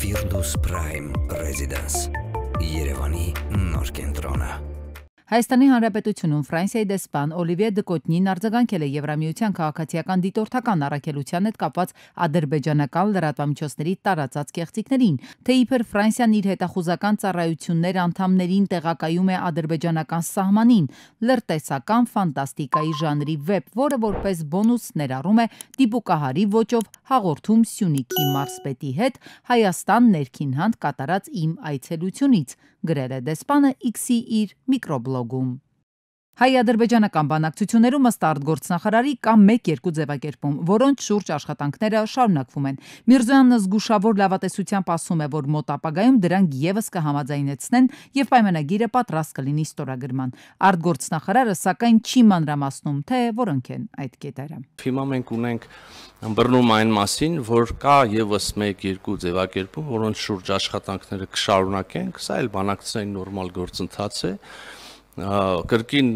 Firdus Prime Residence, Երևանի Նոր կենտրոնը։ Հայաստանի Հանրապետությունում Ֆրանսիայի դեսպան Օլիվիե Դկոտնին արձագանքել է Եվրամիության քաղաքացիական դիտորդական առաքելության հետ կապված ադրբեջանական լրատվամիջոցների տարածած կեղծիքներին, թե իբր Ֆրանսիան իր հետախուզական ծառայություններ անդամներին տեղակայում է ադրբեջանական սահմանին, լրտեսական ֆանտաստիկայի ժանրի վեբ, որը որպես բոնուս ներառում է դիպուկահարի ոճով հաղորդում Սյունիքի մարզպետի հետ Հայաստան ներքին հանդ կատարած իմ այցելությունից գրել է դեսպանը X-ի իր միկրոբլոգում։ Հայ-ադրբեջանական բանակցություններում ըստ արտգործնախարարի կամ 1-2 ձևակերպում, որոնց շուրջ աշխատանքները շարունակվում են։ Միրզոյանն զգուշավոր լավատեսությամբ ասում է, որ մոտ ապագայում դրանք եւս կհամաձայնեցնեն եւ պայմանագիրը պատրաստ կլինի ստորագրման։ Արտգործնախարարը սակայն չի մանրամասնում, թե որոնք են այդ կետերը։ Հիմա մենք ունենք բռնում այն մասին, որ կա եւս 1-2 ձևակերպում, որոնց շուրջ աշխատանքները կշարունակենք, սա էլ բանակցային նորմալ գործընթաց է կրկին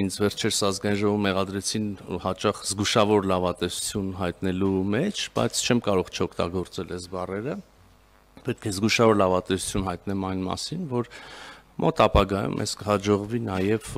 ինձ վերջերս ազգային ժողովում մեղադրեցին հաճախ զգուշավոր լավատեսություն հայտնելու մեջ, բայց չեմ կարող չօգտագործել այս բառերը։ Պետք է զգուշավոր լավատեսություն հայտնեմ այն մասին, որ մոտ ապագայում ես կհաջողվի նաև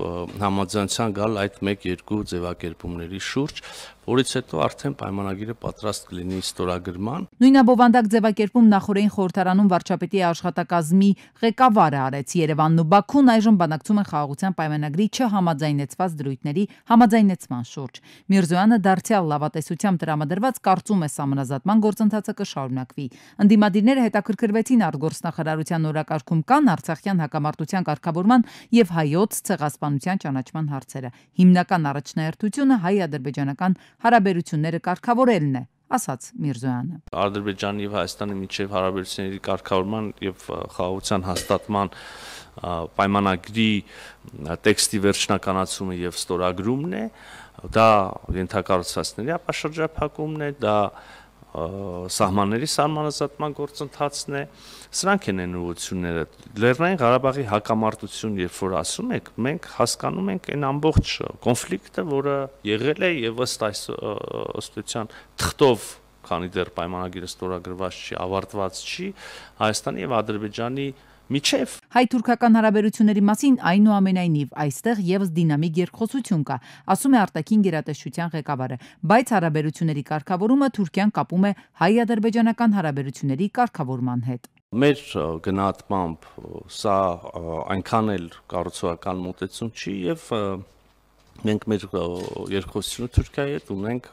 համաձայնության գալ այդ 1-2 ձևակերպումների շուրջ, որից հետո արդեն պայմանագիրը պատրաստ կլինի ստորագրման։ Նույնաբովանդակ ձևակերպում նախորդային խորհրդարանում վարչապետի աշխատակազմի ղեկավարը արեց Երևանն ու Բաքուն այժմ բանակցում են խաղաղության պայմանագրի չհամաձայնեցված դրույթների համաձայնեցման շուրջ։ Միրզոյանը դարձյալ լավատեսությամբ դրամադրված կարծում է համանազատման գործընթացը կշարունակվի։ Ընդդիմադիրները հետաքրքրվեցին արտգործնախարարության օրակարգում կան Արցախյան հակամարտության կարգավորման եւ հայոց ցեղասպանության ճանաչման հարցերը։ Հիմնական առաջնահերթությունը հայ-ադրբեջանական հարաբերությունները կարգավորելն է, ասաց Միրզոյանը։ Ադրբեջանի եւ Հայաստանի միջև հարաբերությունների կարգավորման եւ խաղաղության հաստատման պայմանագրի տեքստի վերջնականացումը եւ ստորագրումն է, դա ենթակառուցվածքների ապաշրջափակումն է, դա սահմանների սահմանազատման գործընթացն է։ Սրանք են ներողությունները։ Լեռնային Ղարաբաղի հակամարտություն, երբ որ ասում եք, մենք հասկանում ենք այն ամբողջ կոնֆլիկտը, որը եղել է եւ ըստ այս ըստության թղթով քանի դեռ պայմանագիրը ստորագրված չի, ավարտված չի, Հայաստանի եւ Ադրբեջանի և միջև։ Հայ-թուրքական հարաբերությունների մասին այնուամենայնիվ այստեղ եւս դինամիկ երկխոսություն կա, ասում է արտաքին գերատեսչության ղեկավարը, բայց հարաբերությունների կարգավորումը Թուրքիան կապում է հայ-ադրբեջանական հարաբերությունների կարգավորման հետ։ Մեր գնահատմամբ սա այնքան էլ կառուցողական մոտեցում չի եւ և մենք մեր երկխոսությունը Թուրքիայի հետ ունենք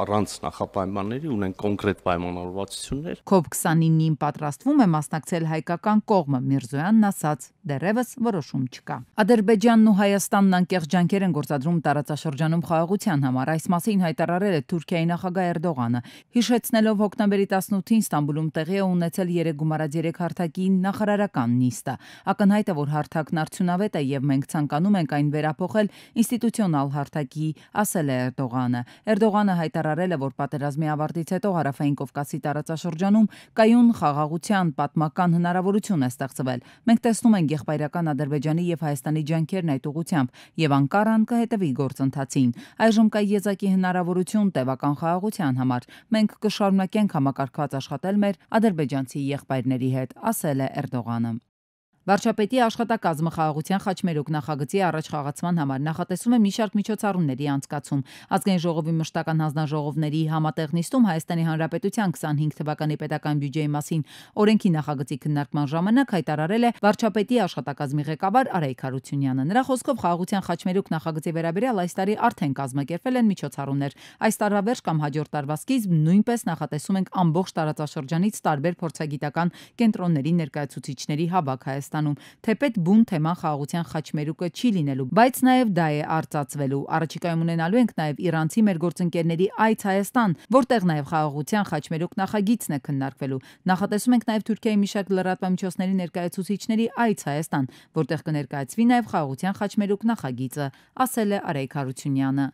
առանց նախապայմանների ունենք կոնկրետ պայմանավորվածություններ։ COP29-ին պատրաստվում է մասնակցել հայկական կողմը, Միրզոյանն ասաց, դեռևս որոշում չկա։ Ադրբեջանն ու Հայաստանն անկեղծ ջանքեր են գործադրում տարածաշրջանում խաղաղության համար, այս մասին հայտարարել է Թուրքիայի նախագահ Էրդողանը, հիշեցնելով հոկտեմբերի 18-ին Ստամբուլում տեղի է ունեցել 3 գումարած 3 հարթակի նախարարական նիստը։ Ակնհայտ է, որ հարթակն արդյունավետ է եւ մենք ցանկանում ենք այն վերապոխել ինստիտուցիոնալ հարթակի, ասել է Էրդողանը։ Էրդողանը հայտարարել է, որ պատերազմի ավարտից հետո Հարավային Կովկասի տարածաշրջանում կայուն խաղաղության պատմական հնարավորություն է ստեղծվել։ Մենք տեսնում ենք եղբայրական Ադրբեջանի եւ Հայաստանի ջանքերն այդ ուղությամբ եւ Անկարան կհետևի գործընթացին։ Այժմ կա եզակի հնարավորություն տևական խաղաղության համար։ Մենք կշարունակենք համակարգված աշխատել մեր ադրբեջանցի եղբայրների հետ, ասել է Էրդողանը։ Վարչապետի աշխատակազմը խաղաղության խաչմերուկ նախագծի առաջխաղացման համար նախատեսում է մի շարք միջոցառումների անցկացում։ Ազգային ժողովի մշտական հանձնաժողովների համատեղ նիստում Հայաստանի Հանրապետության 25 թվականի պետական բյուջեի մասին օրենքի նախագծի քննարկման ժամանակ հայտարարել է վարչապետի աշխատակազմի ղեկավար Արայիկ Հարությունյանը։ Նրա խոսքով խաղաղության խաչմերուկ նախագծի վերաբերյալ այս տարի արդեն կազմակերպվել են միջոցառումներ։ Այս տարվա վերջ կամ հաջորդ տարվա սկիզբ նույնպես նախատեսում ենք ամբողջ տարածաշրջանից տարբեր փորձագիտական կենտրոնների ներկայացուցիչների հավաք Հայաստան Հայաստանում, թեպետ բուն թեման խաղաղության խաչմերուկը չի լինելու, բայց նաև դա է արծացվելու։ Առաջիկայում ունենալու ենք նաև Իրանցի մեր գործընկերների այց Հայաստան, որտեղ նաև խաղաղության խաչմերուկ նախագիծն է քննարկվելու։ Նախատեսում ենք նաև Թուրքիայի մի շարք լրատվամիջոցների ներկայացուցիչների այց Հայաստան, որտեղ կներկայացվի նաև խաղաղության խաչմերուկ նախագիծը, ասել է Արայք Հարությունյանը։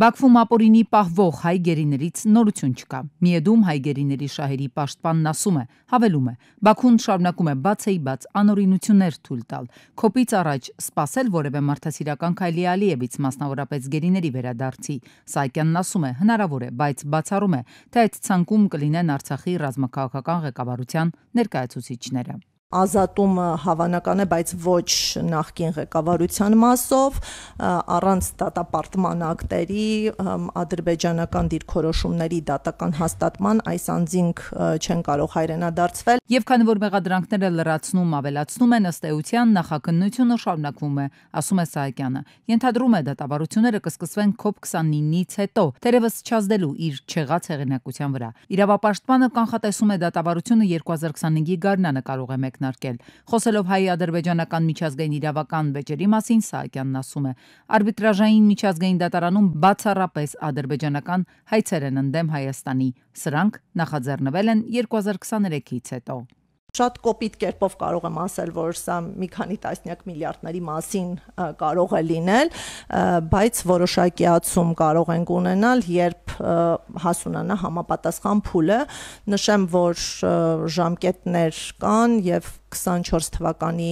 Բաքվում ապօրինի պահվող հայ գերիներից նորություն չկա։ Միեդում հայ գերիների շահերի պաշտպանն ասում է, հավելում է. Բաքուն շարունակում է բացեի բաց անօրինություններ թույլ տալ։ Կոպից առաջ սпасել որևէ մարդասիրական քայլի Ալիևից մասնավորապես գերիների վերադարձի։ Սահակյանն ասում է, հնարավոր է, բայց բացառում է, թե այդ ցանկում կլինեն Արցախի ռազմաքաղաքական ղեկավարության ներկայացուցիչները ազատումը հավանական է, բայց ոչ նախկին ղեկավարության մասով, առանց դատապարտման ակտերի, ադրբեջանական դիրքորոշումների դատական հաստատման այս անձինք չեն կարող հայրենադարձվել։ Եվ քանի որ մեղադրանքները լրացնում ավելացնում են ըստ էության նախաքննությունը շարունակվում է, ասում է Սահակյանը։ Ենթադրում է դատավարությունները կսկսվեն COP29-ից հետո, թերևս չազդելու իր չեղած հեղինակության վրա։ Իրավապաշտպանը կանխատեսում է դատավարությունը 2025-ի գարնանը կարող է մեկնել քննարկել։ Խոսելով հայ-ադրբեջանական միջազգային իրավական վեճերի մասին Սահակյանն ասում է. Արբիտրաժային միջազգային դատարանում բացառապես ադրբեջանական հայցեր են ընդդեմ Հայաստանի։ Սրանք նախաձեռնվել են 2023-ից հետո շատ կոպիտ կերպով կարող եմ ասել, որ սա մի քանի տասնյակ միլիարդների մասին կարող է լինել, բայց որոշակիացում կարող ենք ունենալ, երբ հասունանա համապատասխան փուլը։ Նշեմ, որ ժամկետներ կան եւ 24 թվականի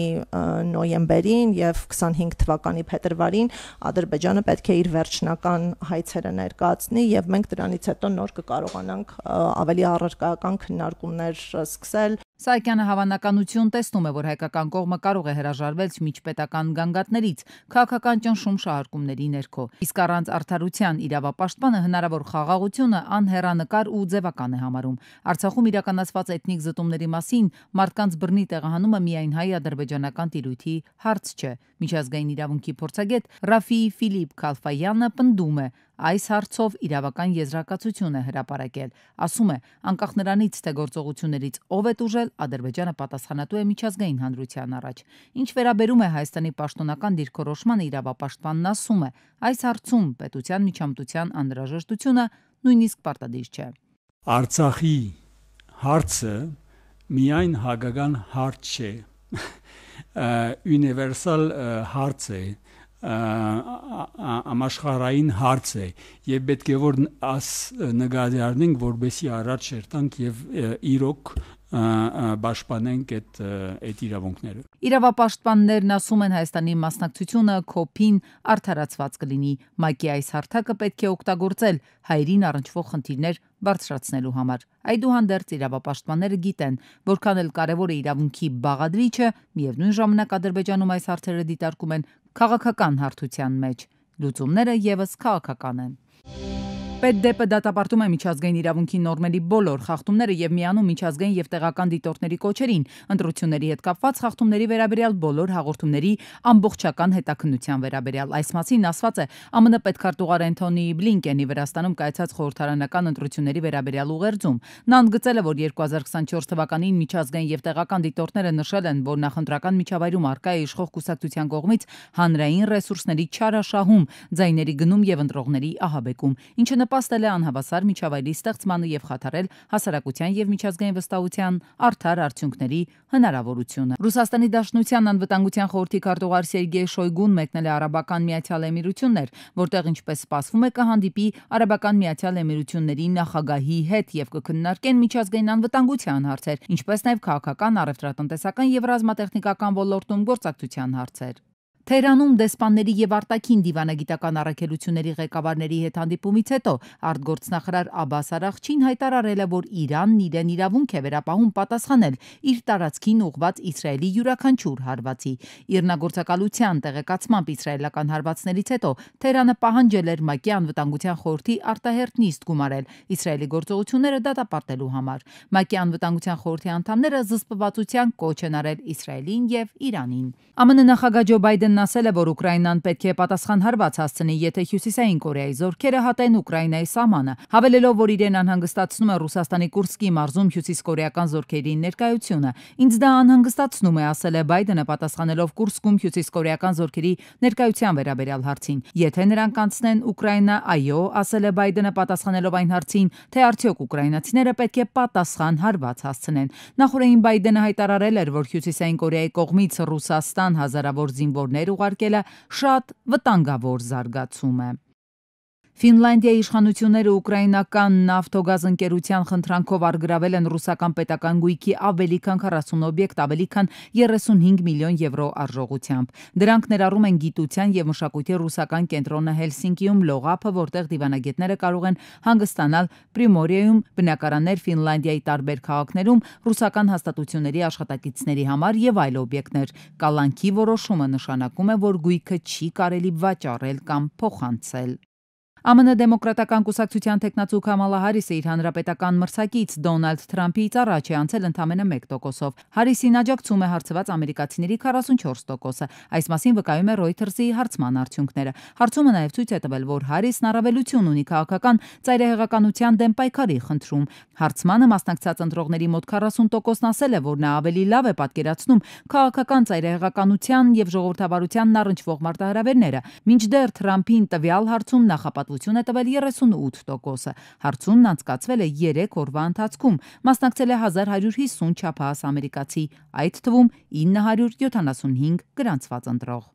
նոյեմբերին եւ 25 թվականի փետրվարին Ադրբեջանը պետք է իր վերջնական հայցերը ներկայացնի եւ մենք դրանից հետո նոր կկարողանանք ավելի առարկայական քննարկումներ սկսել Սահակյանը հավանականություն տեսնում է, որ հայկական կողմը կարող է հրաժարվել միջպետական գանգատներից քաղաքական ճնշում շահարկումների ներքո։ Իսկ առանց արդարության իրավապաշտպանը հնարավոր խաղաղությունը անհեռանկար ու ձևական է համարում։ Արցախում իրականացված էթնիկ զտումների մասին մարդկանց բռնի տեղահանումը միայն հայ-ադրբեջանական տիրույթի հարց չէ։ Միջազգային իրավունքի փորձագետ Ռաֆի Ֆիլիպ Քալֆայանը պնդում է, Այս հարցով իրավական եզրակացություն է հրապարակել։ Ասում է, անկախ նրանից, թե գործողություններից ով է դուժել, Ադրբեջանը պատասխանատու է միջազգային հանրության առաջ։ Ինչ վերաբերում է Հայաստանի պաշտոնական դիրքորոշմանը, իրավապաշտպանն ասում է, այս հարցում պետության միջամտության անհրաժեշտությունը նույնիսկ պարտադիր չէ։ Արցախի հարցը միայն հագական հարց չէ։ Ունիվերսալ հարց է։ հարց է ամաշխարային հարց է եւ պետք է որ աս նկարյարնենք որբեսի առաջ շերտանք եւ իրոք պաշտպանենք այդ այդ իրավունքները Իրավապաշտպաններն ասում են Հայաստանի մասնակցությունը կոպին արդարացված կլինի ՄԱԿ-ի այս հարթակը պետք է օգտագործել հայերին առնչվող խնդիրներ բարձրացնելու համար Այդուհանդերձ իրավապաշտպանները գիտեն, որքան էլ կարևոր է իրավունքի բաղադրիչը, միևնույն ժամանակ Ադրբեջանում այս հարցերը դիտարկում են Քաղաքական հարթության մեջ լուծումները եւս քաղաքական են։ Պետդեպը դատապարտում է միջազգային իրավունքի նորմերի բոլոր խախտումները եւ միանում միջազգային եւ տեղական դիտորդների կոչերին, ընտրությունների հետ կապված խախտումների վերաբերյալ բոլոր հաղորդումների ամբողջական հետաքննության վերաբերյալ։ Այս մասին ասված է ԱՄՆ պետքարտուղար Անթոնի Բլինկենի Վրաստանում կայացած խորհրդարանական ընտրությունների վերաբերյալ ուղերձում։ Նա ընդգծել է, որ 2024 թվականին միջազգային եւ տեղական դիտորդները նշել են, որ նախընտրական միջավայրում արկա է իշխող կուսակցության կողմից հանրային ռեսուրսների չարաշահում, ձայների գնում եւ ընտրողների ահաբեկում, ինչը նպաստել է անհավասար միջավայրի ստեղծմանը եւ խաթարել հասարակության եւ միջազգային վստահության արդար արդյունքների հնարավորությունը։ Ռուսաստանի Դաշնության անվտանգության խորհրդի քարտուղար Սերգեյ Շոյգուն մեկնել է Արաբական Միացյալ Էմիրություններ, որտեղ ինչպես սպասվում է կհանդիպի Արաբական Միացյալ Էմիրությունների նախագահի հետ եւ կքննարկեն միջազգային անվտանգության հարցեր, ինչպես նաեւ քաղաքական, առևտրատնտեսական եւ ռազմատեխնիկական ոլորտում գործակցության հարցեր։ Թերանում դեսպանների եւ արտաքին դիվանագիտական առաքելությունների ղեկավարների հետ հանդիպումից հետո արտգործնախարար Աբաս Արաղչին հայտարարել է, որ Իրանն իրեն իրավունք է վերապահում պատասխանել իր տարածքին ուղված Իսրայելի յուրաքանչյուր հարվածի։ Իրնագործակալության տեղեկացմամբ իսրայելական հարվածներից հետո Թերանը պահանջել էր ՄԱԿ-ի անվտանգության խորհրդի արտահերտ նիստ գումարել Իսրայելի գործողությունները դատապարտելու համար։ ՄԱԿ-ի անվտանգության խորհրդի անդամները զսպվածության կոչ են արել Իսրայելին եւ Իրանին։ ԱՄՆ նախագահ Ջո Բայդեն Բլինքենն ասել է, որ Ուկրաինան պետք է պատասխան հարված հասցնի, եթե Հյուսիսային Կորեայի զորքերը հատեն Ուկրաինայի սահմանը, հավելելով, որ իրեն անհանգստացնում է Ռուսաստանի Կուրսկի մարզում հյուսիսկորեական զորքերի ներկայությունը։ Ինձ դա անհանգստացնում է, ասել է Բայդենը պատասխանելով Կուրսկում հյուսիսկորեական զորքերի ներկայության վերաբերյալ հարցին։ Եթե նրանք անցնեն Ուկրաինա, այո, ասել է Բայդենը պատասխանելով այն հարցին, թե արդյոք ուկրաինացիները պետք է պատասխան հարված հասցնեն։ Նախորդին Բայդենը հայտարարել էր, որ Հյուսիսային Կորեայի կողմից Ռուսաստան հազարավոր զինվորներ ջանքեր ուղարկելը շատ վտանգավոր զարգացում է։ Ֆինլանդիայի իշխանությունները ուկրաինական նավթոգազ ընկերության խնդրանքով արգրավել են ռուսական պետական գույքի ավելի քան 40 օբյեկտ ավելի քան 35 միլիոն եվրո արժողությամբ։ Դրանք ներառում են գիտության եւ մշակույթի ռուսական կենտրոնը Հելսինկիում, Լողափը, որտեղ դիվանագետները կարող են հանգստանալ, Պրիմորիայում, բնակարաններ Ֆինլանդիայի տարբեր քաղաքներում, ռուսական հաստատությունների աշխատակիցների համար եւ այլ օբյեկտներ։ Կալանքի որոշումը նշանակում է, որ գույքը չի կարելի վաճառել կամ փոխանցել։ ԱՄՆ դեմոկրատական կուսակցության տեխնացու Կամալա Հարիսը իր հանրապետական մրցակից Դոնալդ Թրամփից առաջ է անցել ընդամենը 1%-ով։ Հարիսին աջակցում է հարցված ամերիկացիների 44%-ը։ Այս մասին վկայում է Reuters-ի հարցման արդյունքները։ Հարցումը նաև ցույց է տվել, որ Հարիսն առավելություն ունի քաղաքական ծայրահեղականության դեմ պայքարի խնդրում։ Հարցմանը մասնակցած ընտրողների մոտ 40%-ն ասել է, որ նա ավելի լավ է պատկերացնում քաղաքական ծայրահեղականության եւ ժողովրդավարության առնչվող մարտահրավերները։ Մինչդեռ Թրամփին տվյալ հարցում նախապատ հաստատություն է տվել 38%-ը։ Հարցումն անցկացվել է 3 օրվա ընթացքում։ Մասնակցել է 1150 չափահաս ամերիկացի, այդ թվում 975 գրանցված ընտրող։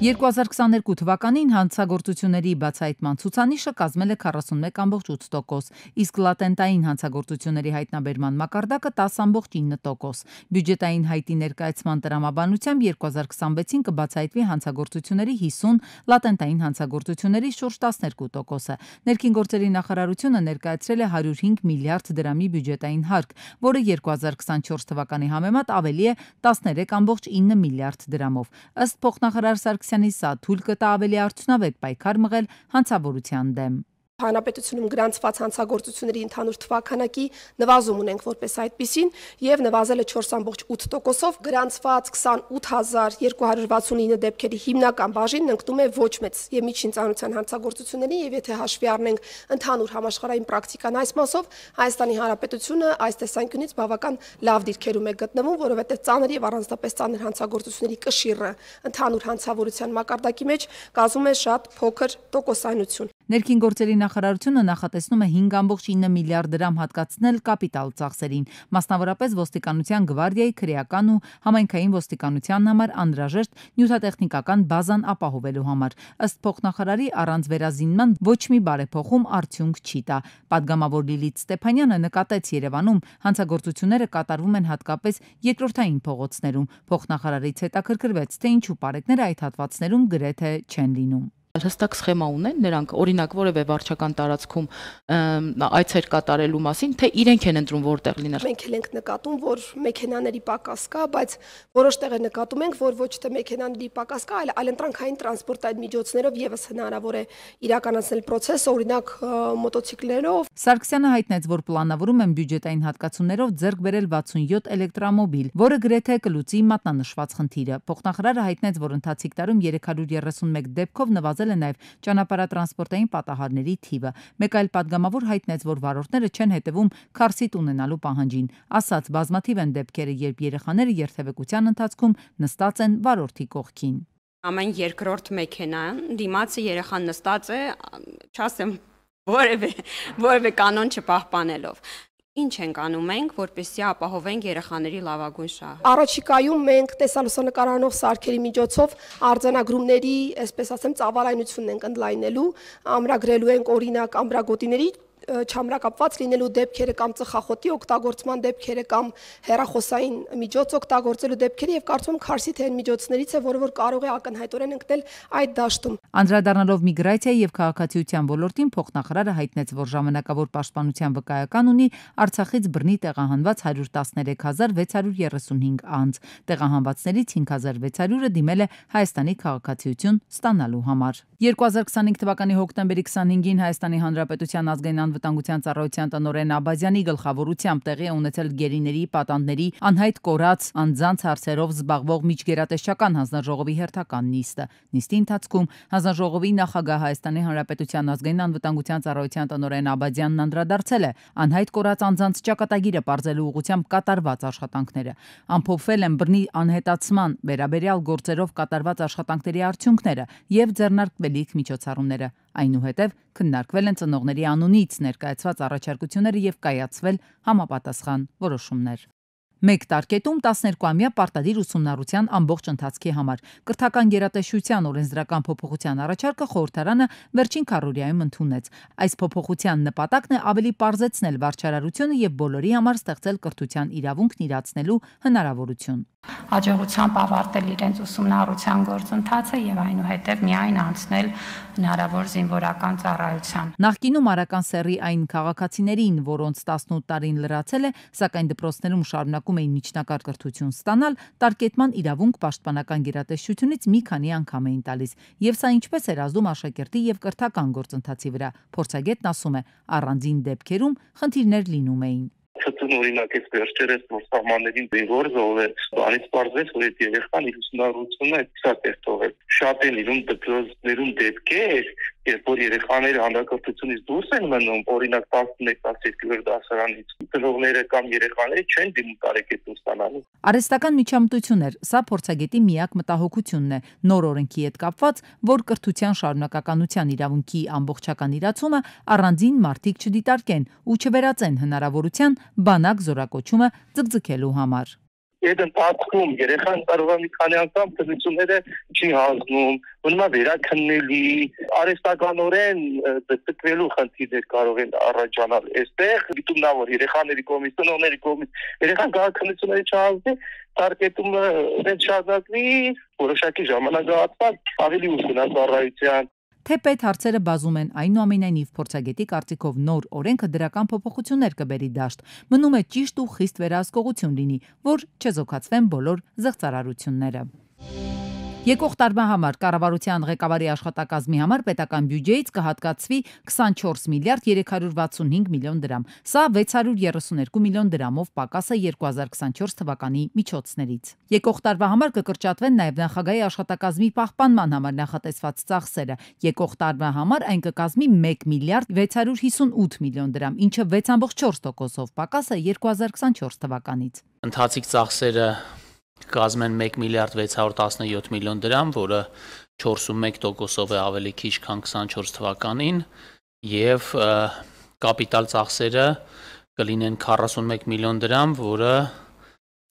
2022 թվականին հանցագործությունների բացահայտման ցուցանիշը կազմել է 41.8%, իսկ լատենտային հանցագործությունների հայտնաբերման մակարդակը 10.9%։ Բյուջետային հայտի ներկայացման տրամաբանությամբ 2026-ին կբացահայտվի հանցագործությունների 50, լատենտային հանցագործությունների շուրջ 12%-ը։ Ներքին գործերի նախարարությունը ներկայացրել է 105 միլիարդ դրամի բյուջետային հարկ, որը 2024 թվականի համեմատ ավելի է 13.9 միլիարդ դրամով։ Ըստ փոխնախարար Սարգսյանի Սարգսյանի սա թույլ կտա ավելի արդյունավետ պայքար մղել հանցավորության դեմ։ Հանրապետությունում գրանցված հանցագործությունների ընդհանուր թվականակի նվազում ունենք որպես այդպիսին եւ նվազել է 4.8%-ով գրանցված 28269 դեպքերի հիմնական բաժինն ընկնում է ոչ մեծ եւ միջին ծանրության հանցագործությունների եւ եթե հաշվի առնենք ընդհանուր համաշխարհային պրակտիկան այս մասով Հայաստանի Հանրապետությունը այս տեսանկյունից բավական լավ դիրքերում է գտնվում, որովհետեւ ծանր եւ առանձնապես ծանր հանցագործությունների կշիռը ընդհանուր հանցավորության մակարդակի մեջ կազմում է շատ փոքր տոկոսանություն։ Ներքին գործերի նախարարությունը նախատեսնում է 5.9 միլիարդ դրամ հատկացնել կապիտալ ծախսերին, մասնավորապես ոստիկանության գվարդիայի քրեական ու համայնքային ոստիկանության համար անհրաժեշտ նյութատեխնիկական բազան ապահովելու համար։ Ըստ փոխնախարարի առանց վերազինման ոչ մի բարեփոխում արդյունք չի տա։ Պատգամավոր Լիլիթ Ստեփանյանը նկատեց Երևանում հանցագործությունները կատարվում են հատկապես երկրորդային փողոցներում։ Փոխնախարարից հետաքրքրվեց, թե ինչու պարեկները այդ հատվածներում գրեթե չեն լինում հստակ սխեմա ունեն նրանք օրինակ որևէ վարչական տարածքում այցեր կատարելու մասին թե իրենք են ընտրում որտեղ լինել մենք էլ ենք նկատում որ մեքենաների պակաս կա բայց որոշ տեղեր նկատում ենք որ ոչ թե մեքենաների պակաս կա այլ այլընտրանքային տրանսպորտային միջոցներով եւս հնարավոր է իրականացնել process օրինակ մոտոցիկլերով Սարգսյանը հայտնեց որ պլանավորում են բյուջետային հատկացումներով ձեռք բերել 67 էլեկտրոմոբիլ որը գրեթե կլուծի մատնանշված խնդիրը փոխնախարարը հայտնեց որ ընթացիկ տարում 331 դեպքով նվազ նվազել է նաև ճանապարհատրանսպորտային պատահարների թիվը։ Մեկ այլ падգամավոր հայտնեց, որ վարորդները չեն հետևում քարսիտ ունենալու պահանջին, ասաց՝ բազմաթիվ են դեպքերը, երբ երեխաները երթևեկության ընթացքում նստած են վարորդի կողքին։ Ամեն երկրորդ մեքենան դիմացի երեխան նստած է, չասեմ, որևէ որևէ կանոն չպահպանելով։ Ինչ ենք անում մենք, որպեսզի ապահովենք երեխաների լավագույն շահը։ Առաջիկայում մենք տեսալուսանկարանով սարքերի միջոցով արձանագրումների, այսպես ասեմ, ծավալայնությունն ենք ընդլայնելու, ամրագրելու ենք օրինակ ամբրագոտիների չամրակապված լինելու դեպքերը կամ ծխախոտի օգտագործման դեպքերը կամ հերախոսային միջոց օգտագործելու դեպքերը եւ կարծում եմ քարսի թե այն միջոցներից է, որը որ կարող է ակնհայտորեն ընկնել այդ դաշտում։ Անդրադառնալով միգրացիայի եւ քաղաքացիության ոլորտին փոխնախարարը հայտնեց, որ ժամանակավոր պաշտպանության վկայական ունի Արցախից բռնի տեղահանված 113635 անձ։ Տեղահանվածներից 5600-ը դիմել է Հայաստանի քաղաքացիություն ստանալու համար։ 2025 թվականի հոկտեմբերի 25-ին Հայաստանի Հանրապետության ազգային անվտանգության ծառայության տնօրեն Աբազյանի գլխավորությամբ տեղի է ունեցել գերիների պատանդների անհայտ կորած անձանց հարցերով զբաղվող միջգերատեսչական հանձնաժողովի հերթական նիստը։ Նիստի ընթացքում հանձնաժողովի նախագահ Հայաստանի Հանրապետության ազգային անվտանգության ծառայության տնօրեն Աբազյանն անդրադարձել է անհայտ կորած անձանց ճակատագիրը բարձելու ուղղությամբ կատարված աշխատանքները։ Ամփոփվել են բռնի անհետացման վերաբերյալ գործերով կատարված աշխատանքների արդյունքները եւ ձեռնարկվելիք միջոցառումները այնուհետև քննարկվել են ծնողների անունից ներկայացված առաջարկությունները եւ կայացվել համապատասխան որոշումներ։ Մեկ տարկետում 12-ամյա պարտադիր ուսումնառության ամբողջ ընթացքի համար կրթական գերատեսչության օրենսդրական փոփոխության առաջարկը խորհրդարանը վերջին քառորիայում ընդունեց։ Այս փոփոխության նպատակն է ավելի པարզեցնել վարչարարությունը եւ բոլորի համար ստեղծել կրթության իրավունքն իրացնելու հնարավորություն հաջողությամբ ավարտել իրենց ուսումնառության գործընթացը եւ այնուհետեւ միայն անցնել հնարավոր զինվորական ծառայության։ Նախկինում Արական սեռի այն քաղաքացիներին, որոնց 18 տարին լրացել է, սակայն դպրոցներում շարունակում էին միջնակարգ կրթություն ստանալ, տարկետման իրավունք պաշտպանական գերատեսչությունից մի քանի անգամ էին տալիս, եւ սա ինչպես էր ազդում աշակերտի եւ կրթական գործընթացի վրա։ Փորձագետն ասում է, առանձին դեպքերում խնդիրներ լինում էին ցցուն օրինակ էս վերջերս որ սահմաններին գործով է բանից բարձրեց որ այդ երեխան իր ուսումնառությունը այդպես է թողել շատ են իրում դպրոցներում դեպքեր երբ որ երեխաները հանրակրթությունից դուրս են մնում օրինակ 11-12 դասարանից ծնողները կամ երեխաները չեն դիմում տարեկետ ուսանալու արհեստական միջամտություն էր սա փորձագետի միակ մտահոգությունն է նոր օրենքի հետ կապված որ կրթության շարունակականության իրավունքի ամբողջական իրացումը առանձին մարտիկ չդիտարկեն ու չվերածեն հնարավորության բանակ զորակոչումը ձգձգելու համար։ Եդ ընթացքում երեխան տարվա մի քանի անգամ քննությունները չի հանձնում, մնում է վերաքննելի, արհեստականորեն դտկվելու խնդիրներ կարող են առաջանալ։ Այստեղ դիտումնավոր երեխաների կողմից, տնօրենների կողմից երեխան կարող քննությունները չանձնի, տարկետումը դեն շարունակվի, որոշակի ժամանակահատված ավելի ուժգնաց առայության թեպետ հարցերը բազում են այնուամենայնիվ փորձագետի կարծիքով նոր օրենքը դրական փոփոխություններ կբերի դաշտ։ Մնում է ճիշտ ու խիստ վերահսկողություն լինի, որ չեզոքացվեն բոլոր զղծարարությունները։ Եկող տարվա համար կառավարության ղեկավարի աշխատակազմի համար պետական բյուջեից կհատկացվի 24 միլիարդ 365 միլիոն դրամ։ Սա 632 միլիոն դրամով պակաս է 2024 թվականի միջոցներից։ Եկող տարվա համար կկրճատվեն նաև նախագահի աշխատակազմի պահպանման համար նախատեսված ծախսերը։ Եկող տարվա համար այն կկազմի 1 միլիարդ 658 միլիոն դրամ, ինչը 6.4%-ով պակաս է 2024 թվականից։ Ընթացիկ ծախսերը կազմում են 1 միլիարդ 617 միլիոն դրամ, որը 41%-ով է ավելի քիչ, քան 24 թվականին, եւ կապիտալ ծախսերը կլինեն 41 միլիոն դրամ, որը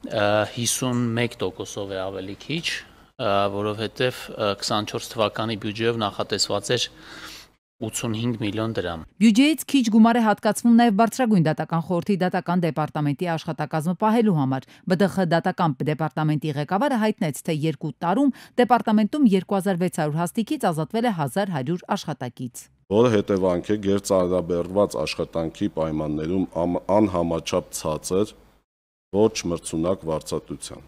51%-ով է ավելի քիչ, որովհետև 24 թվականի բյուջեով նախատեսված էր 1 85 միլիոն դրամ։ Բյուջեից քիչ գումար է հատկացվում նաև բարձրագույն դատական խորհրդի դատական դեպարտամենտի աշխատակազմը պահելու համար։ ԲԴԽ դատական դեպարտամենտի ղեկավարը հայտնեց, թե երկու տարում դեպարտամենտում 2600 հաստիկից ազատվել է 1100 աշխատակից որը հետևանք է գերծանրաբերված աշխատանքի պայմաններում անհամաչափ ցածր ոչ մրցունակ վարչատության։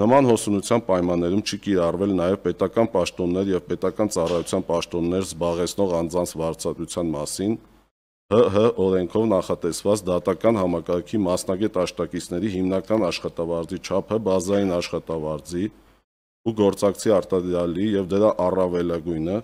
Նման հոսունության պայմաններում չի կիրառվել նաև պետական պաշտոններ եւ պետական ծառայության պաշտոններ զբաղեցնող անձանց վարձատրության մասին ՀՀ օրենքով նախատեսված դատական համակարգի մասնագետ աշխատակիցների հիմնական աշխատավարձի չափը բազային աշխատավարձի ու գործակցի արտադրյալի եւ դրա առավելագույնը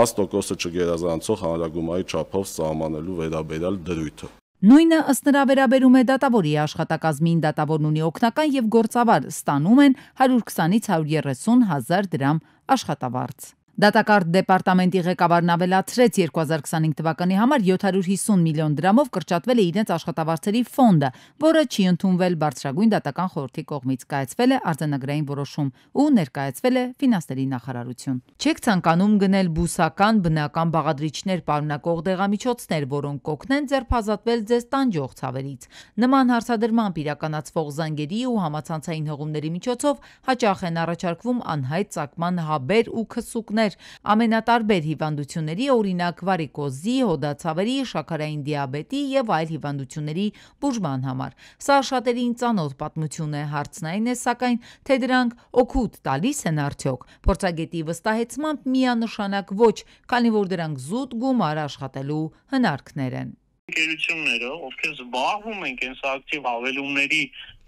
10%-ը չգերազանցող հանրագումայի չափով սահմանելու վերաբերյալ դրույթը Նույնը ըստ նրա վերաբերում է դատավորի աշխատակազմին, դատավորն ունի օգնական եւ գործավար, ստանում են 120-ից 130 հազար դրամ աշխատավարձ։ Դատակարգ դեպարտամենտի ղեկավարն ավելացրեց 2025 թվականի համար 750 միլիոն դրամով կրճատվել է իրենց աշխատավարձերի ֆոնդը, որը չի ընդունվել բարձրագույն դատական խորհրդի կողմից, կայացվել է արձանագրային որոշում ու ներկայացվել է ֆինանսների նախարարություն։ Չեք ցանկանում գնել բուսական բնական բաղադրիչներ պարունակող դեղամիջոցներ, որոնք կօգնեն ձերբազատվել ձեզ տանջող ցավերից։ Նման հարցադրմամբ իրականացվող զանգերի ու համացանցային հղումների միջոցով հաճախ են առաջարկվում անհայտ ցակման հաբեր ու քսուկներ էր ամենատարբեր հիվանդությունների, օրինակ՝ վարիկոզի, հոդացավերի, շաքարային դիաբետի և այլ հիվանդությունների բուժման համար: Սա շատերին ծանոթ պատմություն է, հարցն այն է սակայն, թե դրանք օգուտ տալի՞ս են արդյոք: Փորձագետի վստահեցմամբ՝ միանշանակ ոչ, քանի որ դրանք զուտ գումար աշխատելու հնարքներ են: ընկերությունները, ովքեր զբաղվում են այս ակտիվ հավելումների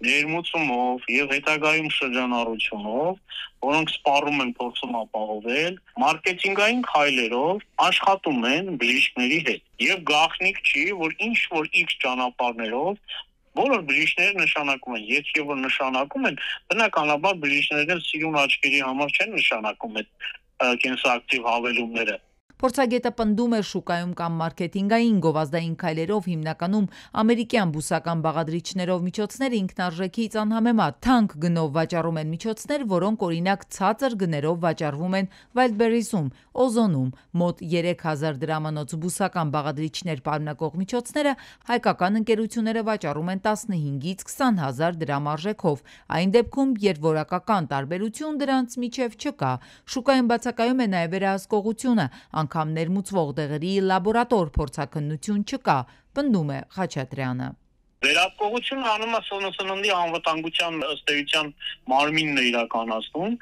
ներմուծումով եւ հետագայում շրջանառությունով, որոնք սպառում են փորձում ապահովել, մարքեթինգային քայլերով աշխատում են բիզնեսների հետ։ Եվ գաղտնիք չի, որ ինչ որ X ճանապարհներով բոլոր բրիշները նշանակում են, ես եւ որ նշանակում են, բնականաբար բրիշները սիրուն աչքերի համար չեն նշանակում այդ կենսակտիվ հավելումները։ Փորձագետը պնդում էր շուկայում կամ մարքեթինգային գովազդային քայլերով հիմնականում ամերիկյան բուսական բաղադրիչներով միջոցները ինքնարժեքից անհամեմատ թանկ գնով վաճառում են միջոցներ, որոնք օրինակ ցածր գներով վաճառվում են Wildberries-ում, Օզոնում, մոտ 3000 դրամանոց բուսական բաղադրիչներ պարունակող միջոցները հայկական ընկերությունները վաճառում են 15-ից 20 հազար դրամ արժեքով, այն դեպքում, երբ որակական տարբերություն դրանց միջև չկա։ Շուկայում բացակայում է նաև վերահսկողությունը, անգամ ներմուծվող դեղերի լաբորատոր փորձակնություն չկա, պնդում է Խաչատրյանը։ Վերապողություն անում է սոնոսոննդի անվտանգության ըստեյության մարմինն է իրականացնում,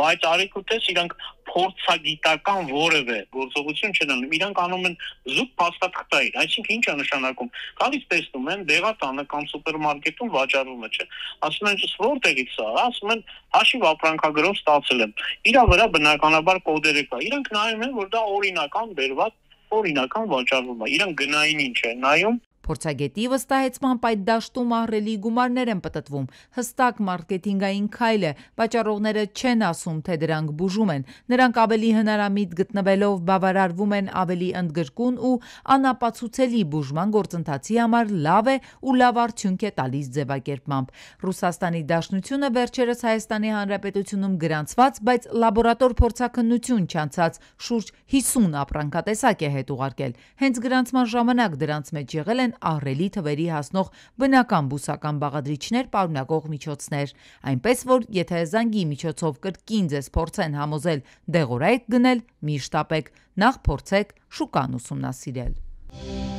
բայց արիք ուտես իրանք փորձագիտական որևէ գործողություն չեն անում։ Իրանք անում են զուտ փաստաթղթային, այսինքն ինչ է նշանակում։ Գալիս տեսնում են դեղատանը կամ սուպերմարկետում վաճառումը չէ։ Ասում են, «Իս որտեղից է»։ Ասում են, «Հաշիվ ապրանքագրով ստացել եմ»։ Իրա վրա բնականաբար կոդերը կա։ Իրանք նայում են, որ դա օրինական բերված օրինական վաճառում է։ Իրանք գնային ինչ է նայում Փորձագետի վստահեցմամբ այդ դաշտում ահռելի գումարներ են պտտվում, հստակ մարքեթինգային քայլ է, վաճառողները չեն ասում, թե դրանք բուժում են, նրանք ավելի հնարամիտ գտնվելով բավարարվում են ավելի ընդգրկուն ու անապացուցելի բուժման գործընթացի համար լավ է ու լավ արդյունք է տալիս ձևակերպմամբ։ Ռուսաստանի Դաշնությունը վերջերս Հայաստանի Հանրապետությունում գրանցված, բայց լաբորատոր փորձաքննություն չանցած շուրջ 50 ապրանքատեսակ է հետ ուղարկել։ Հենց գրանցման ժամանակ դրանց մեջ եղել են ահռելի թվերի հասնող բնական բուսական բաղադրիչներ պարունակող միջոցներ, այնպես որ եթե զանգի միջոցով կրկին ձեզ փորձեն համոզել դեղորայք գնել, միշտ ապեք, նախ փորձեք շուկան ուսումնասիրել։ Thank you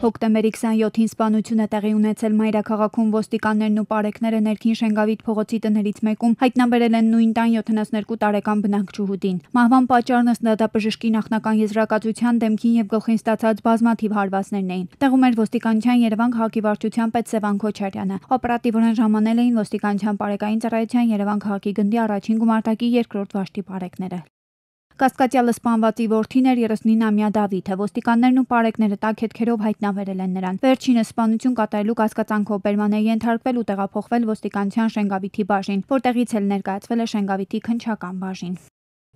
Հոկտեմբերի 27-ին սպանությունը տեղի ունեցել Մայրաքաղաքում ոստիկաններն ու պարեկները ներքին Շենգավիթ փողոցի տներից մեկում հայտնաբերել են նույն տան 72 տարեկան բնակչուհուդին։ Մահվան պատճառն ըստ դատաբժշկի նախնական եզրակացության դեմքին եւ գլխին ստացած բազմաթիվ հարվածներն էին։ Տեղում էր ոստիկանության Երևան քաղաքի վարչության պետ Սևան Քոչարյանը։ Օպերատիվորեն ժամանել էին ոստիկանության պարեկային ծառայության Երևան քաղաքի գնդի առաջին գումարտակի երկրորդ վաշտի պարեկները։ Կասկածյալը սպանվածի որդին էր 39-ամյա Դավիթը։ Ոստիկաններն ու պարեկները տակետքերով հայտնաբերել են նրան։ Վերջինը սպանություն կատարելու կասկածանքով Բերման է ենթարկվել ու տեղափոխվել ոստիկանության Շենգավիթի բաժին, որտեղից էլ ներկայացվել է Շենգավիթի քնչական բաժին։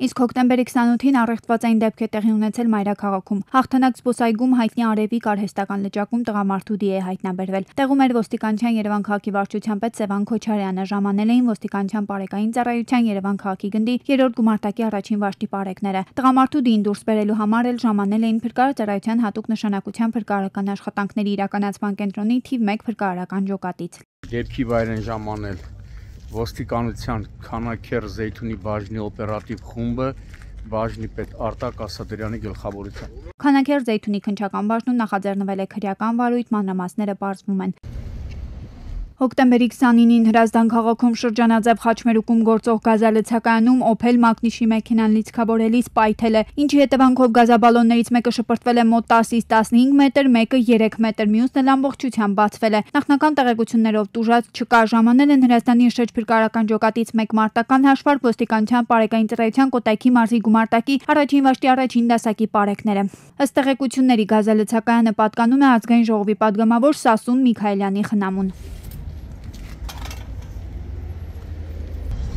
Իսկ հոկտեմբերի 28-ին առեղծվածային դեպք է տեղի ունեցել Մայրաքաղաքում։ Հաղթանակ զբոսայգում հայտնի Արևիկ արհեստական լճակում տղամարդու դիե հայտնաբերվել։ Տեղում էր ոստիկանչյան Երևան քաղաքի վարչության պետ Սևան Քոչարյանը, ժամանել էին ոստիկանչյան բարեկային ծառայության Երևան քաղաքի գնդի 3-րդ գումարտակի առաջին վաշտի բարեկները։ Տղամարդու դին դուրս բերելու համար էլ ժամանել էին Փրկարարարարության հատուկ նշանակության փրկարարական աշխատանքների իրականացման կենտրոնի թիվ 1 փրկարարական ջոկատից։ Դեպքի վայրեն ժամանել ոստիկանության քանաքեր զեյթունի բաժնի օպերատիվ խումբը բաժնի պետ Արտակ Ասատրյանի գլխավորությամբ։ Քանաքեր զեյթունի քնչական բաժնում նախաձեռնվել է քրեական վարույթ, մանրամասները բարձվում են։ Հոկտեմբերի 29-ին Հրազդան քաղաքում շրջանաձև խաչմերուկում գործող գազալցակայանում Օփել մակնիշի մեքենան լիցքավորելիս պայթել է, ինչի հետևանքով գազաբալոններից մեկը շպրտվել է մոտ 10-ից 15 մետր, մեկը 3 մետր, մյուսն էլ ամբողջությամբ բացվել է։ Նախնական տեղեկություններով տուժած չկա ժամանել են Հրազդանի շրջփրկարական ջոկատից մեկ մարտական հաշվարկ ոստիկանության Պարեկային ծառայության Կոտայքի մարզի գումարտակի առաջին վաշտի առաջին դասակի պարեկները։ Ըստ տեղեկությունների գազալցակայանը պատկանում է ազգային ժողովի падգամավոր Սասուն Միքայելյանի խնամուն։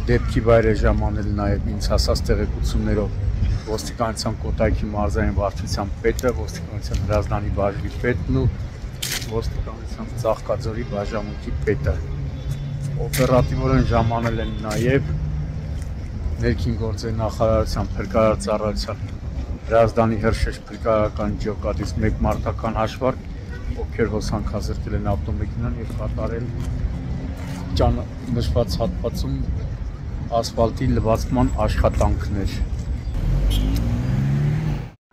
դեպքի վայրը ժամանել նաև ինձ հասած տեղեկություններով ոստիկանության Կոտայքի մարզային վարչության պետը, ոստիկանության հրազդանի բաժնի պետն ու ոստիկանության Ծաղկաձորի բաժանմունքի պետը։ Օպերատիվորեն ժամանել են նաև ներքին գործերի նախարարության փրկարար ծառայության հրազդանի հրշեջ փրկարարական ջոկատից մեկ մարտական հաշվարկ, ովքեր հոսանքազրկել են ավտոմեքենան եւ կատարել ճանաչված հատվածում ասֆալտի լվացման աշխատանքներ։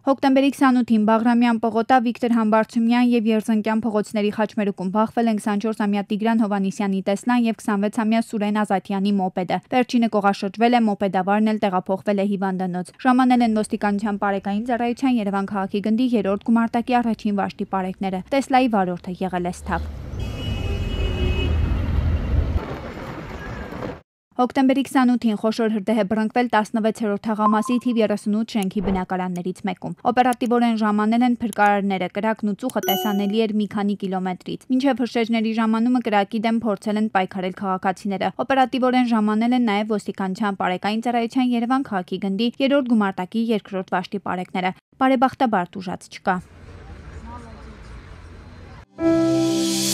Հոկտեմբերի 28-ին Բաղրամյան Պողոտա, Վիկտոր Համբարձումյան եւ Երզնկյան փողոցների խաչմերուկում բախվել են 24-ամյա Տիգրան Հովանիսյանի տեսլան եւ 26-ամյա Սուրեն Ազատյանի մոպեդը։ Վերջինը կողաշրջվել է, մոպեդավարն էլ տեղափոխվել է հիվանդանոց։ Ժամանել են ոստիկանության բարեկային ծառայության Երևան քաղաքի գնդի 3-րդ գումարտակի առաջին վաշտի բարեկները։ Տեսլայի վարորդը եղել է սթափ։ Հոկտեմբերի 28-ին խոշոր հրդեհ է բռնկվել 16-րդ թաղամասի թիվ 38 շենքի բնակարաններից մեկում։ Օպերատիվորեն ժամանել են փրկարարները, կրակն ու ծուխը տեսանելի էր մի քանի կիլոմետրից։ Մինչև հրշեջների ժամանումը կրակի դեմ փորձել են պայքարել քաղաքացիները։ Օպերատիվորեն ժամանել են նաև ոստիկանչյան Պարեկային ծառայության Երևան քաղաքի գնդի 3-րդ գումարտակի 2-րդ վաշտի պարեկները։ Բարեբախտաբար դուժած չկա։ Thank you.